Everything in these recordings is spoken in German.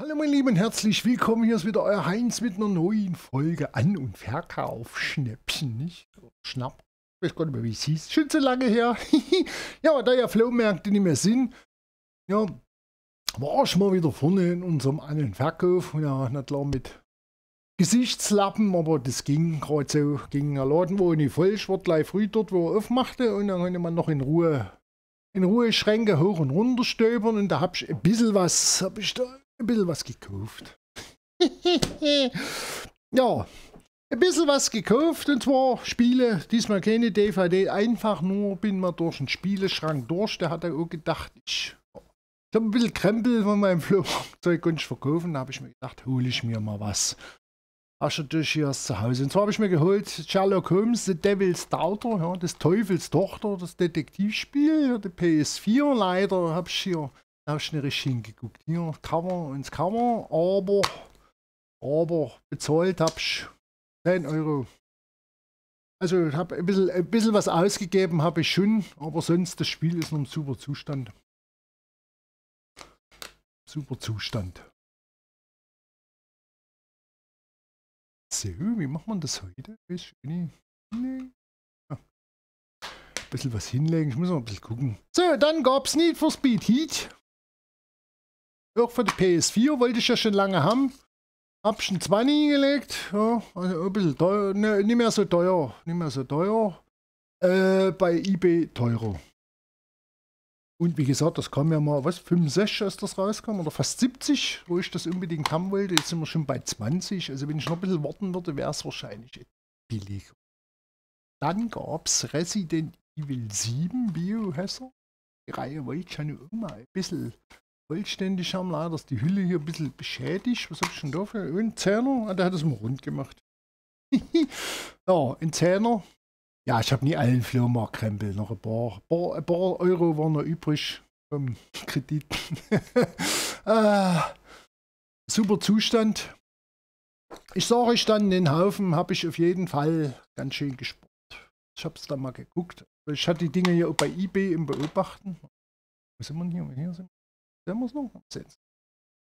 Hallo meine Lieben, herzlich willkommen. Hier ist wieder euer Heinz mit einer neuen Folge An- und Verkaufschnäppchen, nicht? Schnapp. Ich weiß gar nicht mehr, wie es hieß. Schon zu lange her. ja, aber da ja Flohmärkte nicht mehr sind, ja, war ich mal wieder vorne in unserem An- und Verkauf. Ja, nicht klar mit Gesichtslappen, aber das ging gerade so. Ging ein Laden, wo ich nicht voll ich war, gleich früh dort, wo er aufmachte und dann konnte man noch in Ruhe in Ruhe Schränke hoch und runter stöbern und da habe ich ein bisschen was, habe ich da ein bisschen was gekauft. ja, ein bisschen was gekauft und zwar Spiele, diesmal keine DVD, einfach nur bin mal durch den Spieleschrank durch, der hat er auch gedacht, ich ich habe ein bisschen Krempel von meinem Flugzeug und ich verkaufen. Da habe ich mir gedacht, hole ich mir mal was. Hast du natürlich hier zu Hause? Und zwar habe ich mir geholt Sherlock Holmes, The Devil's Daughter, ja, des Teufels Tochter, das Detektivspiel, ja, der PS4. Leider habe ich hier schnell hingeguckt. Hier kann man ins Kammer, aber, aber bezahlt habe ich 10 Euro. Also ich habe ein bisschen, ein bisschen was ausgegeben, habe ich schon, aber sonst das Spiel ist noch im super Zustand. Super Zustand. So, wie macht man das heute? Ich nee. ah. Ein bisschen was hinlegen, ich muss mal ein bisschen gucken. So, dann gab es Need for Speed Heat. Auch für die PS4 wollte ich ja schon lange haben. Hab schon 20 hingelegt. Ja, also ein bisschen teuer. Ne, nicht mehr so teuer. Nicht mehr so teuer. Äh, bei eBay teurer. Und wie gesagt, das kam ja mal, was, 65 ist das rauskam oder fast 70, wo ich das unbedingt haben wollte. Jetzt sind wir schon bei 20. Also wenn ich noch ein bisschen warten würde, wäre es wahrscheinlich billiger. Dann gab es Resident Evil 7 Biohässer. Die Reihe wollte ich schon immer ein bisschen vollständig haben. Leider ist die Hülle hier ein bisschen beschädigt. Was habe ich denn da für einen Zähner? Ah, der hat es mal rund gemacht. ja, ein Zähner. Ja, ich habe nie allen Flohmarktkrempel. Noch ein paar, ein paar, ein paar Euro waren noch übrig vom Kredit. äh, super Zustand. Ich sage euch dann, den Haufen habe ich auf jeden Fall ganz schön gespart. Ich habe es dann mal geguckt. Ich hatte die Dinge ja bei eBay im Beobachten. Wo sind wir denn hier? Hier sind der muss noch umsetzen.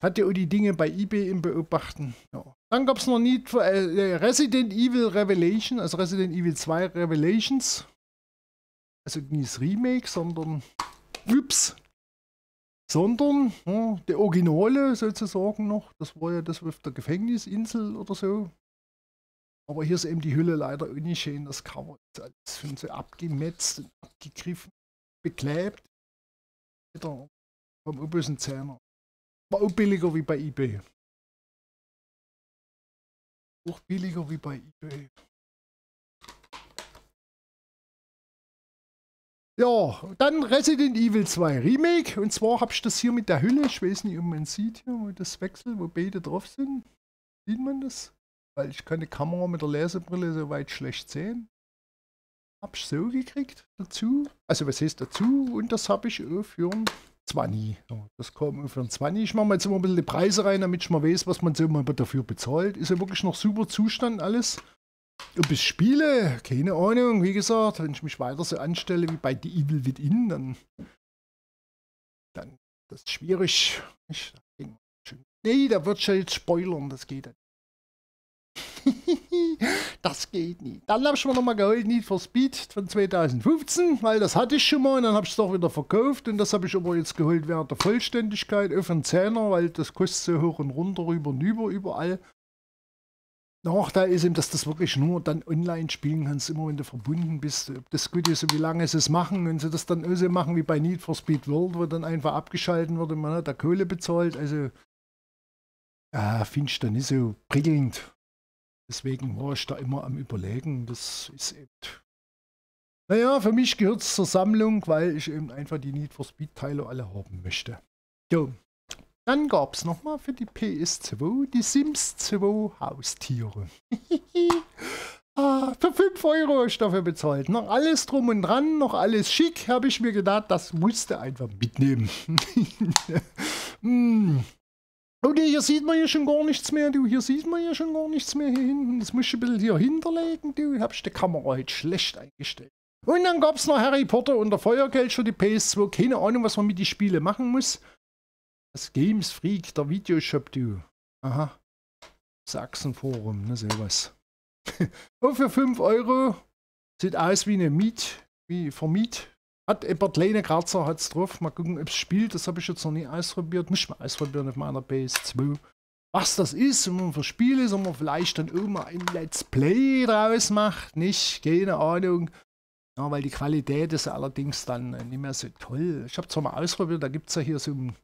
Hat ihr die Dinge bei eBay im Beobachten? Ja. Dann gab es noch Need for, äh, äh Resident Evil Revelation, also Resident Evil 2 Revelations. Also nicht das Remake, sondern. Ups. Sondern ja, der Originale sozusagen noch. Das war ja das auf der Gefängnisinsel oder so. Aber hier ist eben die Hülle leider auch nicht schön. Das Cover ist alles schon so abgemetzt und abgegriffen, beklebt. Wieder vom Ubus ein Zehner. War auch billiger wie bei eBay. Auch billiger wie bei eBay. Ja, dann Resident Evil 2 Remake. Und zwar habe ich das hier mit der Hülle. Ich weiß nicht, ob man sieht hier, wo das Wechsel, wo beide drauf sind. Sieht man das? Weil ich kann die Kamera mit der Lesebrille so weit schlecht sehen. Habe ich so gekriegt dazu. Also was heißt dazu? Und das habe ich für 20. Ja, das kommt für ein 20. Ich mache mal jetzt immer ein bisschen die Preise rein, damit ich mal weiß, was man so dafür bezahlt. Ist ja wirklich noch super Zustand alles. Ob ich spiele, keine Ahnung. Wie gesagt, wenn ich mich weiter so anstelle wie bei The Evil Within, dann, dann das ist schwierig. Ich, nee, da wird schon jetzt spoilern, das geht nicht. Das geht nicht. Dann habe ich mir nochmal geholt Need for Speed von 2015, weil das hatte ich schon mal und dann habe ich es doch wieder verkauft und das habe ich aber jetzt geholt während der Vollständigkeit auf den Zehner, weil das kostet so hoch und runter, rüber und über, überall. Nachteil ist eben, dass das wirklich nur dann online spielen kannst, immer wenn du verbunden bist. Ob das gut ist und wie lange sie es machen. Wenn sie das dann so machen wie bei Need for Speed World, wo dann einfach abgeschalten wird und man hat da Kohle bezahlt. Also, ja, finde ich dann nicht so prickelnd. Deswegen war ich da immer am Überlegen. Das ist eben. Naja, für mich gehört es zur Sammlung, weil ich eben einfach die Need for Speed-Teile alle haben möchte. Jo. Dann gab es nochmal für die PS2 die Sims 2 Haustiere. ah, für 5 Euro habe ich dafür bezahlt. Noch alles drum und dran, noch alles schick, habe ich mir gedacht, das musste einfach mitnehmen. mm. Okay, hier sieht man ja schon gar nichts mehr, du. Hier sieht man ja schon gar nichts mehr hier hinten. Das musst du ein bisschen hier hinterlegen, du. Ich ich die Kamera heute halt schlecht eingestellt. Und dann gab's noch Harry Potter und der Feuergeld für die PS2. Keine Ahnung, was man mit den Spielen machen muss. Das Games Freak, der Videoshop, du. Aha. Sachsenforum, ne, sowas. und für 5 Euro sieht aus wie eine Miet, wie Vermiet, hat Ebert Lene Grazer hat es drauf. Mal gucken, ob es spielt. Das habe ich jetzt noch nie ausprobiert. Muss ich mal ausprobieren auf meiner PS2. Was das ist, wenn man für Spiele ist, ob man vielleicht dann irgendwann ein Let's Play draus macht. Nicht? Keine Ahnung. Ja, weil die Qualität ist allerdings dann nicht mehr so toll. Ich habe es zwar mal ausprobiert, da gibt es ja hier so ein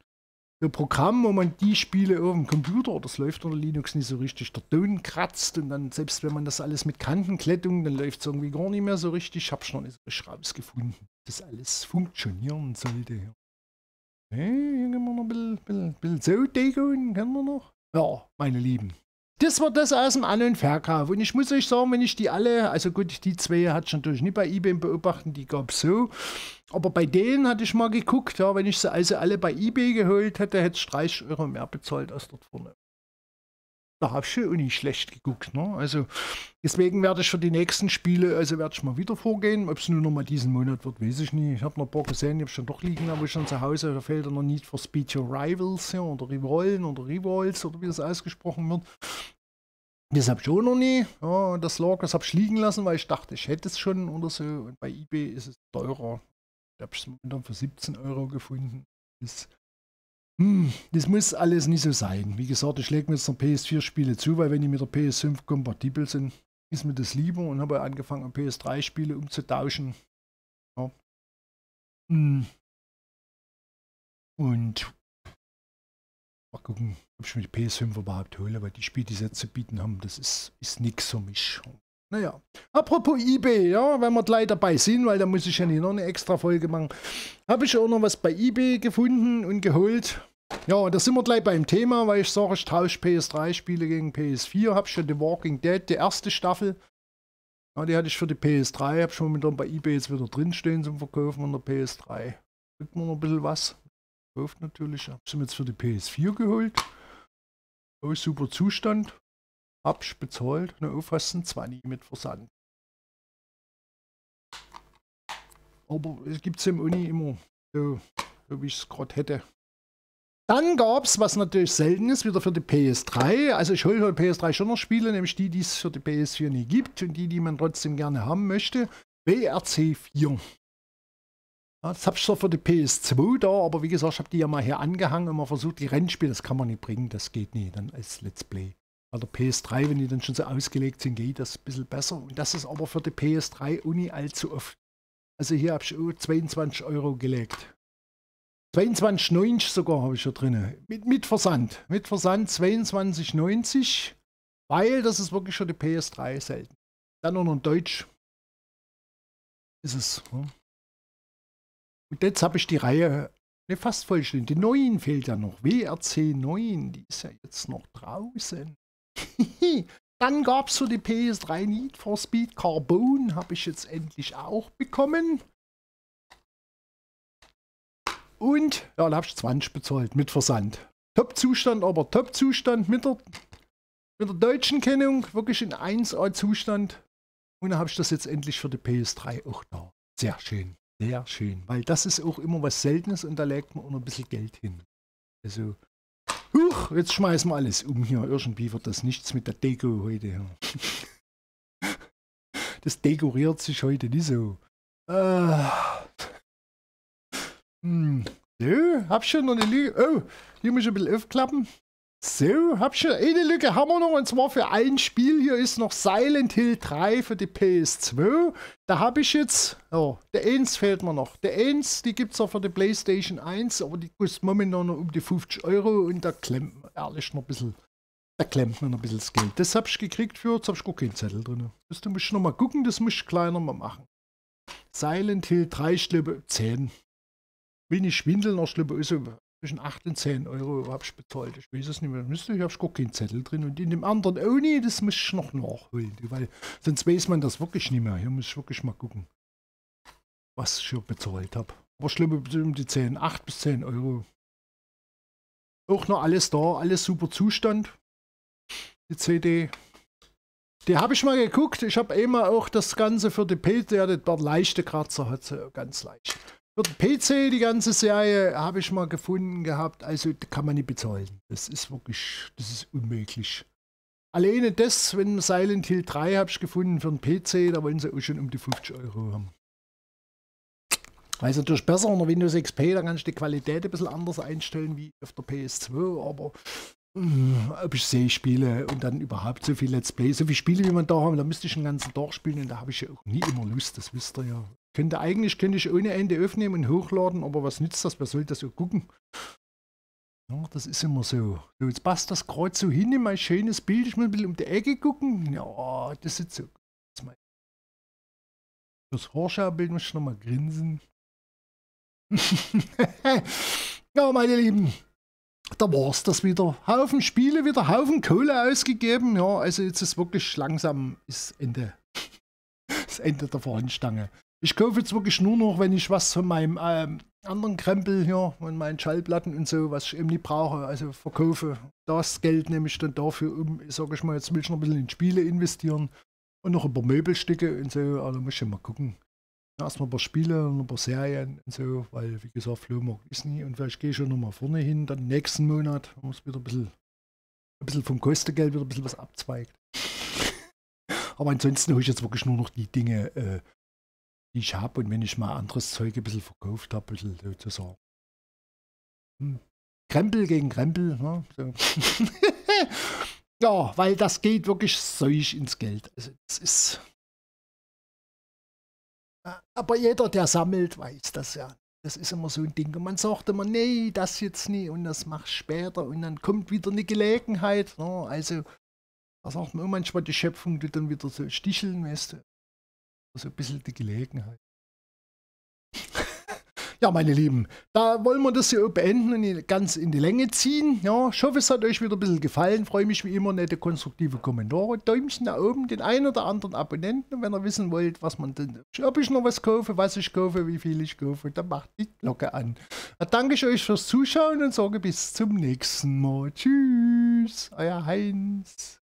ein Programm, wo man die Spiele auf dem Computer, das läuft unter Linux nicht so richtig, der Ton kratzt und dann, selbst wenn man das alles mit Kantenklettung, dann läuft es irgendwie gar nicht mehr so richtig. Ich habe Hab's noch nicht rausgefunden, dass alles funktionieren sollte. Hey, hier können wir noch ein bisschen, bisschen, bisschen so degeln, können wir noch? Ja, meine Lieben, das war das aus dem An- und Verkauf. Und ich muss euch sagen, wenn ich die alle, also gut, die zwei hatte ich natürlich nicht bei eBay beobachten, die gab es so. Aber bei denen hatte ich mal geguckt, ja, wenn ich sie also alle bei eBay geholt hätte, hätte ich 30 Euro mehr bezahlt als dort vorne. Da habe ich schon nicht schlecht geguckt. Ne? Also deswegen werde ich für die nächsten Spiele, also werde ich mal wieder vorgehen. Ob es nur noch mal diesen Monat wird, weiß ich nicht. Ich habe noch ein paar gesehen, die habe schon doch liegen, aber schon zu Hause. Da fehlt noch Need for Speed Your Rivals ja, oder Revolven oder Revolves oder wie das ausgesprochen wird. Das habe ich auch noch nie. Ja, das Log, das habe ich liegen lassen, weil ich dachte, ich hätte es schon oder so. Und bei eBay ist es teurer. Da habe ich es momentan für 17 Euro gefunden. Das, hm, das, muss alles nicht so sein. Wie gesagt, ich lege mir jetzt noch PS4-Spiele zu, weil wenn die mit der PS5 kompatibel sind, ist mir das lieber und habe angefangen, an PS3-Spiele umzutauschen. Ja. Hm. Und Mal gucken, ob ich mir die PS5 überhaupt hole, weil die Spiele, die sie zu bieten haben, das ist, ist nichts für mich. Naja, apropos eBay, ja, wenn wir gleich dabei sind, weil da muss ich ja nicht noch eine extra Folge machen, habe ich auch noch was bei eBay gefunden und geholt. Ja, da sind wir gleich beim Thema, weil ich sage, ich tausche PS3-Spiele gegen PS4. Habe schon The Walking Dead, die erste Staffel. Ja, die hatte ich für die PS3, habe schon momentan bei eBay jetzt wieder drinstehen zum Verkaufen an der PS3. Kriegt man noch ein bisschen was gekauft natürlich. Habe sie mir jetzt für die PS4 geholt. Oh, super Zustand. Hab's bezahlt. Na, ne, oh, fast ein 20 mit Versand. Aber es gibt es im Uni immer, so, so wie ich es gerade hätte. Dann gab es, was natürlich selten ist, wieder für die PS3. Also ich hole für die PS3 schon noch Spiele, nämlich die, die es für die PS4 nie gibt und die, die man trotzdem gerne haben möchte. WRC 4. Jetzt habe ich zwar für die PS2 da, aber wie gesagt, ich habe die ja mal hier angehangen und mal versucht, die Rennspiele, das kann man nicht bringen, das geht nicht, dann als Let's Play. Bei der PS3, wenn die dann schon so ausgelegt sind, geht das ein bisschen besser. Und das ist aber für die PS3 Uni allzu oft. Also hier habe ich 22 Euro gelegt. 22,90 sogar habe ich hier drin. Mit, mit Versand. Mit Versand 22,90. Weil das ist wirklich schon die PS3 selten. Dann noch in Deutsch ist es. Ne? Und jetzt habe ich die Reihe ne, fast vollständig. Die 9 fehlt ja noch. WRC 9, die ist ja jetzt noch draußen. Dann gab es so die PS3 Need for Speed Carbon, habe ich jetzt endlich auch bekommen. Und ja, da habe ich 20 bezahlt mit Versand. Top-Zustand, aber Top-Zustand mit der, mit der deutschen Kennung, wirklich in 1A-Zustand. Und da habe ich das jetzt endlich für die PS3 auch da. Sehr schön. Sehr schön, weil das ist auch immer was Seltenes und da legt man auch noch ein bisschen Geld hin. Also, huch, jetzt schmeißen wir alles um hier. Irgendwie wird das nichts mit der Deko heute. Das dekoriert sich heute nicht so. Äh. Hm. So, hab schon noch eine Lüge. Oh, hier muss ich ein bisschen aufklappen. So, hab schon eine Lücke haben wir noch und zwar für ein Spiel hier ist noch Silent Hill 3 für die PS2. Da habe ich jetzt, oh, der 1 fehlt mir noch. Der 1, die gibt es ja für die PlayStation 1, aber die kostet momentan noch um die 50 Euro und da klemmt man ehrlich noch ein bisschen, da klemmt man noch ein bisschen das Geld. Das hab ich gekriegt für, jetzt hab ich gar keinen Zettel drin. Das muss ich nochmal gucken, das muss ich kleiner mal machen. Silent Hill 3, ich glaube 10. Will ich schwindeln, noch, ich glaube, also zwischen 8 und 10 Euro habe ich bezahlt. Ich weiß es nicht mehr. ich habe gar keinen Zettel drin. Und in dem anderen, oh nee, das muss ich noch nachholen. Weil sonst weiß man das wirklich nicht mehr. Hier muss ich wirklich mal gucken, was ich hier bezahlt habe. Aber schlimm um die 10, 8 bis 10 Euro. Auch noch alles da, alles super Zustand. Die CD. Die habe ich mal geguckt. Ich habe immer auch das Ganze für die Pilze, der leichte Kratzer hat, so ganz leicht. Für den PC die ganze Serie habe ich mal gefunden gehabt, also kann man nicht bezahlen. Das ist wirklich, das ist unmöglich. Alleine das, wenn Silent Hill 3 habe ich gefunden für den PC, da wollen sie auch schon um die 50 Euro haben. Weil es natürlich besser unter Windows XP, da kannst du die Qualität ein bisschen anders einstellen wie auf der PS2, aber mh, äh, ob ich sehe Spiele und dann überhaupt so viel Let's Play, so viele Spiele wie man da haben, da müsste ich den ganzen Tag spielen und da habe ich ja auch nie immer Lust, das wisst ihr ja. Könnte eigentlich könnte ich ohne Ende öffnen und hochladen, aber was nützt das? Wer soll das so gucken? Ja, das ist immer so. so. Jetzt passt das gerade so hin in mein schönes Bild. Ich muss ein bisschen um die Ecke gucken. Ja, das ist so. Das Horschau-Bild muss ich nochmal grinsen. ja, meine Lieben, da war es das wieder. Haufen Spiele, wieder Haufen Kohle ausgegeben. Ja, also jetzt ist wirklich langsam ist Ende. Das Ende der Fahnenstange. Ich kaufe jetzt wirklich nur noch, wenn ich was von meinem ähm, anderen Krempel hier und meinen Schallplatten und so, was ich eben nicht brauche, also verkaufe. Das Geld nehme ich dann dafür um, sage ich mal, jetzt will ich noch ein bisschen in Spiele investieren und noch ein paar Möbelstücke und so, aber also da muss ich mal gucken. Erstmal ein paar Spiele und ein paar Serien und so, weil, wie gesagt, Flohmarkt ist nie und vielleicht gehe ich schon nochmal vorne hin, dann nächsten Monat, muss wieder ein bisschen, ein bisschen vom Kostengeld wieder ein bisschen was abzweigt. Aber ansonsten habe ich jetzt wirklich nur noch die Dinge, äh, die ich habe und halt, wenn ich mal anderes Zeug ein bisschen verkauft habe, ein bisschen sozusagen. Hm. Krempel gegen Krempel. Ne? So. ja, weil das geht wirklich solch ins Geld. Also, das ist. Ah, aber jeder, der sammelt, weiß das ja. Das ist immer so ein Ding. Und man sagt immer, nee, das jetzt nie und das mach ich später und dann kommt wieder eine Gelegenheit. Ne? Also, da sagt man manchmal, die Schöpfung tut dann wieder so sticheln, weißt du so ein bisschen die Gelegenheit. Ja, meine Lieben, da wollen wir das hier beenden und ganz in die Länge ziehen. Ja, ich hoffe, es hat euch wieder ein bisschen gefallen. freue mich wie immer, nette konstruktive Kommentare. Däumchen nach oben, den einen oder anderen Abonnenten. Wenn ihr wissen wollt, was man denn, ob ich noch was kaufe, was ich kaufe, wie viel ich kaufe, dann macht die Glocke an. Da danke ich euch fürs Zuschauen und sage bis zum nächsten Mal. Tschüss, euer Heinz.